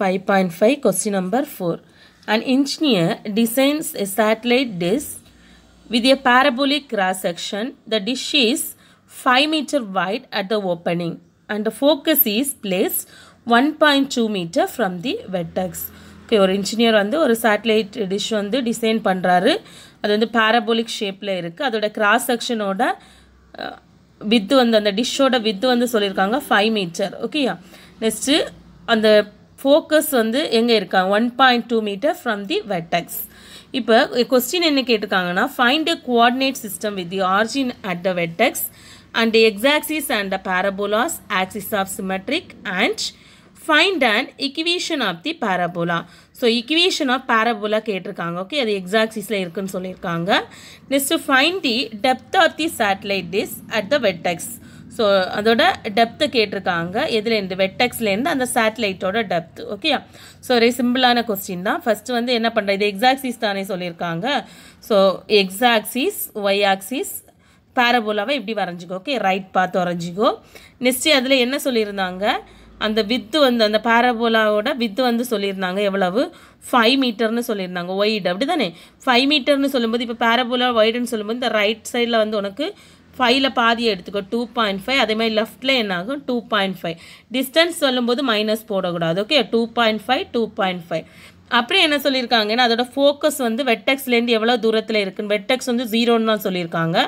5.5 question number 4. An engineer designs a satellite dish with a parabolic cross section. The dish is 5 meter wide at the opening and the focus is placed 1.2 meter from the vertex. okay or okay ஒரு engineer வந்து ஒரு satellite dish வந்து design பண்ணுறாரு அது வந்து parabolic ஷேப்பில் இருக்குது அதோட கிராஸ் செக்ஷனோட வித்து வந்து அந்த டிஷ்ஷோட வித்து வந்து சொல்லியிருக்காங்க ஃபைவ் மீட்டர் ஓகேயா நெக்ஸ்ட்டு அந்த ஃபோக்கஸ் வந்து எங்கே இருக்காங்க one point two metre from the vertex இப்போ கொஸ்டின் என்ன கேட்டிருக்காங்கன்னா find a coordinate system with the origin at the vertex and the x-axis and the parabola's axis of symmetric and find an equation of the parabola. So, equation of parabola கேட்டிருக்காங்க okay, அது x-axisல இருக்குன் சொல்லிருக்காங்க. Next, find the depth of the satellite disk at the vertex. So அதோட depth கேட்டிருக்காங்க எதுலேருந்து வெட்டக்ஸ்லேருந்து அந்த சேட்டலைட்டோட டெப்த்து ஓகே ஸோ ரே சிம்பிளான கொஸ்டின் தான் ஃபஸ்ட்டு வந்து என்ன பண்ணுறது இது எக்ஸாக்சிஸ் தானே சொல்லியிருக்காங்க ஸோ எக்ஸாக்சிஸ் ஒய் ஆக்சிஸ் பேரபோலாவை இப்படி வரைஞ்சிக்கோ ஓகே ரைட் பார்த்து வரைஞ்சிக்கோ நெக்ஸ்ட்டு அதில் என்ன சொல்லியிருந்தாங்க அந்த வித்து வந்து அந்த பாரபோலாவோட வித்து வந்து சொல்லியிருந்தாங்க எவ்வளவு ஃபைவ் மீட்டர்னு சொல்லியிருந்தாங்க ஒய்டு அப்படி தானே ஃபைவ் மீட்டர்னு சொல்லும்போது இப்போ பேரபோலா ஒய்டுன்னு சொல்லும்போது இந்த ரைட் சைடில் வந்து உனக்கு ஃபைவ்ல பாதியை எடுத்துக்கோ டூ பாயிண்ட் ஃபைவ் அதே மாதிரி லெஃப்டில் என்ன ஆகும் டூ பாயிண்ட் ஃபைவ் டிஸ்டன்ஸ் சொல்லும்போது மைனஸ் போடக்கூடாது okay two point five two point five அப்புறம் என்ன சொல்லியிருக்காங்கன்னா அதோட ஃபோக்கஸ் வந்து வெட்டெக்ஸ்லேருந்து எவ்வளோ தூரத்தில் இருக்குன்னு வெட்டெக்ஸ் வந்து ஜீரோன்னு தான் சொல்லியிருக்காங்க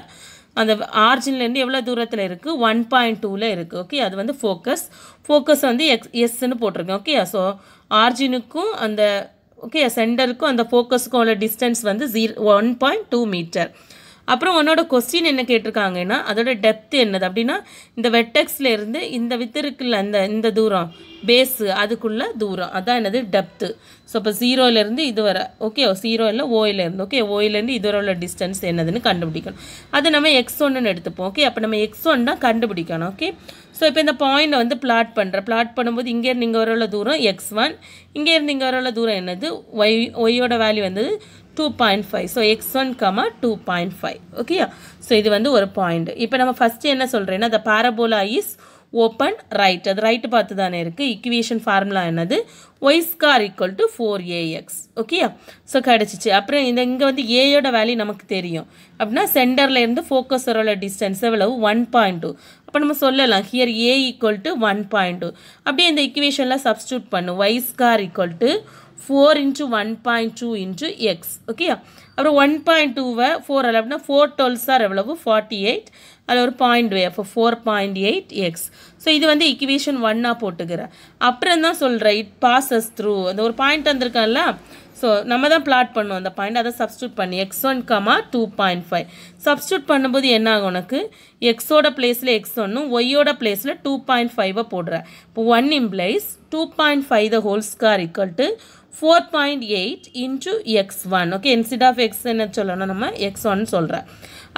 அந்த ஆர்ஜின்லேருந்து எவ்வளோ தூரத்தில் இருக்குது ஒன் பாயிண்ட் டூவில் இருக்குது ஓகே அது வந்து ஃபோக்கஸ் ஃபோக்கஸ் வந்து எக்ஸ் எஸ்ன்னு போட்டிருக்கேன் ஓகே ஸோ ஆர்ஜினுக்கும் அந்த ஓகே சென்டருக்கும் அந்த ஃபோக்கஸுக்கும் உள்ள டிஸ்டன்ஸ் வந்து zero one point two metre அப்புறம் உன்னோட கொஸ்டின் என்ன கேட்டிருக்காங்கன்னா அதோட டெப்த் என்னது அப்படின்னா இந்த வெட்டெக்ஸ்லேருந்து இந்த வித்திருக்குல்ல அந்த இந்த இந்த தூரம் பேஸு அதுக்குள்ளே தூரம் அதான் என்னது டெப்த்து ஸோ இப்போ ஜீரோலேருந்து இது வர ஓகே ஜீரோ இல்லை ஓயிலேருந்து ஓகே ஓயிலேருந்து இது வர உள்ள டிஸ்டன்ஸ் என்னதுன்னு கண்டுபிடிக்கணும் அது நம்ம எக்ஸ் ஒன்றுன்னு எடுத்துப்போம் ஓகே அப்போ நம்ம எக்ஸ் ஒன் தான் கண்டுபிடிக்கணும் ஓகே ஸோ இப்போ இந்த பாயிண்டை வந்து பிளாட் பண்ணுற பிளாட் பண்ணும்போது இங்கேருந்து இங்கே வர உள்ள தூரம் எக்ஸ் ஒன் இங்கேருந்து இங்கே வர உள்ள தூரம் என்னது ஒய் ஒய்யோட வேல்யூ வந்து two point five so x one comma two point five ஓகேயா ஸோ இது வந்து ஒரு பாயிண்ட் இப்போ நம்ம ஃபஸ்ட்டு என்ன சொல்கிறேன்னா the parabola is open right அது ரைட்டு பார்த்து தானே இருக்குது இக்குவேஷன் ஃபார்முலா என்னது y square equal to four a x ஓகேயா ஸோ கிடச்சிச்சு அப்புறம் இந்த இங்கே வந்து ஏயோட வேல்யூ நமக்கு தெரியும் அப்படின்னா சென்டர்லேருந்து ஃபோக்கஸரோட டிஸ்டன்ஸ் எவ்வளவு ஒன் பாயிண்ட் டூ அப்போ நம்ம சொல்லலாம் here a equal to one point two அப்படியே இந்த இக்குவேஷனில் சப்ஸ்டியூட் பண்ணும் y square equal to four into one point two Okay, x 1.2 அப்புறம் one point 4 four four sir அவளவு ஃபார்ட்டி எயிட் அதில் ஒரு point four point eight x so இது வந்து equation ஒன்னாக போட்டுக்கிறேன் அப்புறம் தான் சொல்கிறேன் இட் பாசஸ் த்ரூ அந்த ஒரு பாயிண்ட் அந்திருக்கால்லா, ஸோ நம்ம தான் பிளாட் பண்ணோம் அந்த பாயிண்ட் அதை சப்ஸ்டியூட் பண்ணி x one comma two point five substitute பண்ணும்போது என்ன ஆகும் உனக்கு எக்ஸோட பிளேஸில் எக்ஸ் ஒன்னும் ஒய்யோட பிளேஸில் டூ பாயிண்ட் ஃபைவை போடுறேன் இப்போ one implies two point five the whole square equal to four point eight into x one okay instead of x என்ன சொல்லணும் நம்ம எக்ஸ் ஒன் சொல்கிறேன்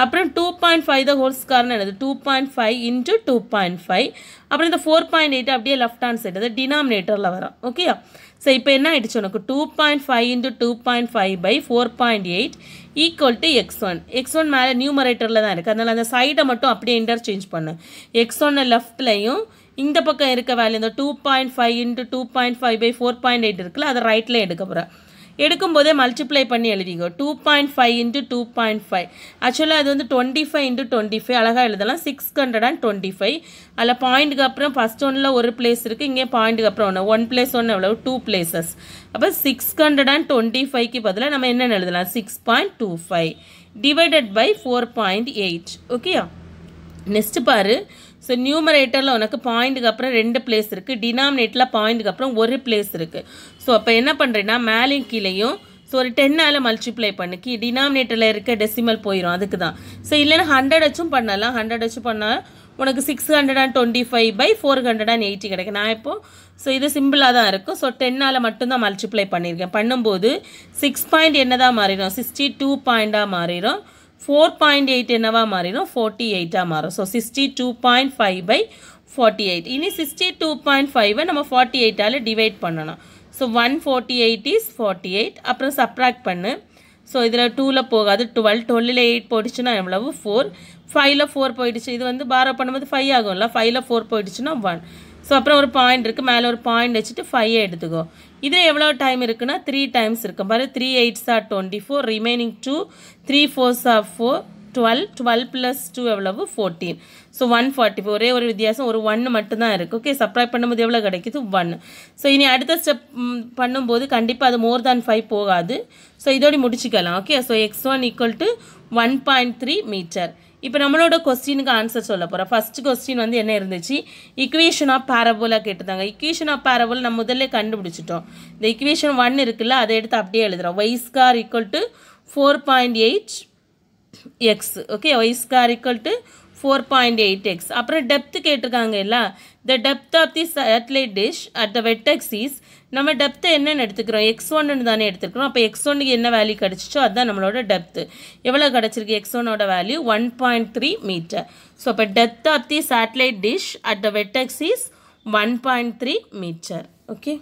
அப்புறம் two point five the whole ஸ்கார்னு என்னது two point five into two point five அப்புறம் இந்த four point eight அப்படியே லெஃப்ட் ஹேண்ட் சைடு அது டினாமினேட்டரில் வரும் ஓகேயா ஸோ இப்போ என்ன ஆகிடுச்சு உனக்கு two point five into two point five by four point eight equal to x one x one மேலே நியூமரேட்டரில் தான் இருக்குது அதனால் அந்த சைடை மட்டும் அப்படியே இன்டர்சேஞ்ச் பண்ணு எக்ஸ் ஒன்னு லெஃப்ட்லையும் இந்த பக்கம் இருக்க வேல்யூ இந்த two point five into two point five by four point eight இருக்குல்ல அதை ரைட்டில் எடுக்க போகிறேன் எடுக்கும்போதே மல்டிப்ளை பண்ணி எழுதிக்கோ two point five into two point five ஆக்சுவலாக அது வந்து twenty five into twenty five அழகாக எழுதலாம் six hundred and twenty five அதில் பாயிண்ட்டுக்கு அப்புறம் ஃபஸ்ட் ஒன்றில் ஒரு பிளேஸ் இருக்குது இங்கே பாயிண்ட்டுக்கு அப்புறம் ஒன்று ஒன் பிளேஸ் ஒன்று எவ்வளோ டூ பிளேசஸ் அப்போ சிக்ஸ் ஹண்ட்ரட் அண்ட் டுவெண்ட்டி ஃபைவ்க்கு பதிலாக நம்ம என்னென்ன எழுதலாம் six point two five divided by four point eight ஓகேயா நெக்ஸ்ட்டு பாரு ஸோ நியூமரேட்டரில் உனக்கு பாயிண்ட்டுக்கு அப்புறம் ரெண்டு பிளேஸ் இருக்குது டினாமினேட்டில் பாயிண்ட்டுக்கு அப்புறம் ஒரு பிளேஸ் இருக்குது ஸோ அப்போ என்ன பண்ணுறேன்னா மேலேயும் கீழேயும் ஸோ ஒரு டென்னால் மல்டிப்ளை பண்ணு கீ டினாமினேட்டரில் இருக்க டெசிமல் போயிடும் அதுக்கு தான் ஸோ இல்லைன்னா ஹண்ட்ரட் வச்சும் பண்ணலாம் ஹண்ட்ரட் வச்சு பண்ணால் உனக்கு six hundred and twenty five by four hundred and eighty கிடைக்கும் நான் இப்போது ஸோ இது சிம்பிளாக தான் இருக்கும் ஸோ டென்னால் மட்டும்தான் மல்டிப்ளை பண்ணியிருக்கேன் பண்ணும்போது சிக்ஸ் பாயிண்ட் தான் மாறிடும் சிக்ஸ்டி டூ பாயிண்ட்டாக மாறிடும் ஃபோர் பாயிண்ட் எயிட் என்னவாக மாறிடும் ஃபோர்ட்டி எயிட்டாக மாறும் so sixty two point five by forty eight இனி சிக்ஸ்டி டூ பாயிண்ட் ஃபைவை நம்ம ஃபார்ட்டி எயிட்டால் டிவைட் பண்ணணும் so one forty eight is forty eight அப்புறம் சப்ராக்ட் பண்ணு ஸோ இதில் டூவில் போகாது டுவெல் டுவெல்லில் எயிட் போயிடுச்சுன்னா எவ்வளவு ஃபோர் ஃபைவ்ல ஃபோர் போயிடுச்சு இது வந்து பாரோ பண்ணும்போது ஃபைவ் ஆகும்ல ஃபைவ்ல ஃபோர் போயிடுச்சுன்னா ஒன் ஸோ அப்புறம் ஒரு பாயிண்ட் இருக்குது மேலே ஒரு பாயிண்ட் வச்சுட்டு ஃபைவ் எடுத்துக்கோ இதில் எவ்வளோ டைம் இருக்குன்னா த்ரீ டைம்ஸ் இருக்கும் பாரு three eights are twenty four remaining two three fours are four twelve twelve plus two எவ்வளவு fourteen so one forty four ஒரே ஒரு வித்தியாசம் ஒரு ஒன்று மட்டும்தான் இருக்குது ஓகே சப்ளை பண்ணும்போது எவ்வளோ கிடைக்குது ஒன் ஸோ இனி அடுத்த ஸ்டெப் பண்ணும்போது கண்டிப்பாக அது மோர் தேன் ஃபைவ் போகாது ஸோ இதோடு முடிச்சுக்கலாம் okay so x one equal to one point three metre இப்போ நம்மளோட கொஸ்டினுக்கு ஆன்சர் சொல்ல போகிறோம் ஃபஸ்ட் கொஸ்டின் வந்து என்ன இருந்துச்சு இக்குவேஷன் ஆஃப் பேரபோலாக கேட்டுருந்தாங்க இக்குவேஷன் ஆஃப் பேரபோல் நம்ம முதல்ல கண்டுபிடிச்சிட்டோம் இந்த இக்குவேஷன் ஒன் இருக்குல்ல அதை எடுத்து அப்படியே எழுதுகிறோம் y square equal to four point eight x okay y square equal to four point eight x அப்புறம் டெப்த்து கேட்டிருக்காங்க இல்லை the depth of the satellite dish at the vertex is நம்ம டெப்த்தை என்னென்னு எடுத்துக்கிறோம் எக்ஸ் ஒன்னு தானே எடுத்துக்கிறோம் அப்போ எக்ஸ் ஒன்னுக்கு என்ன வேல்யூ கிடச்சிச்சோ அதுதான் நம்மளோட டெப்த்து எவ்வளோ கிடச்சிருக்கு எக்ஸ் ஒன்னோட value one point three metre so அப்போ depth of the satellite dish at the vertex one point three metre okay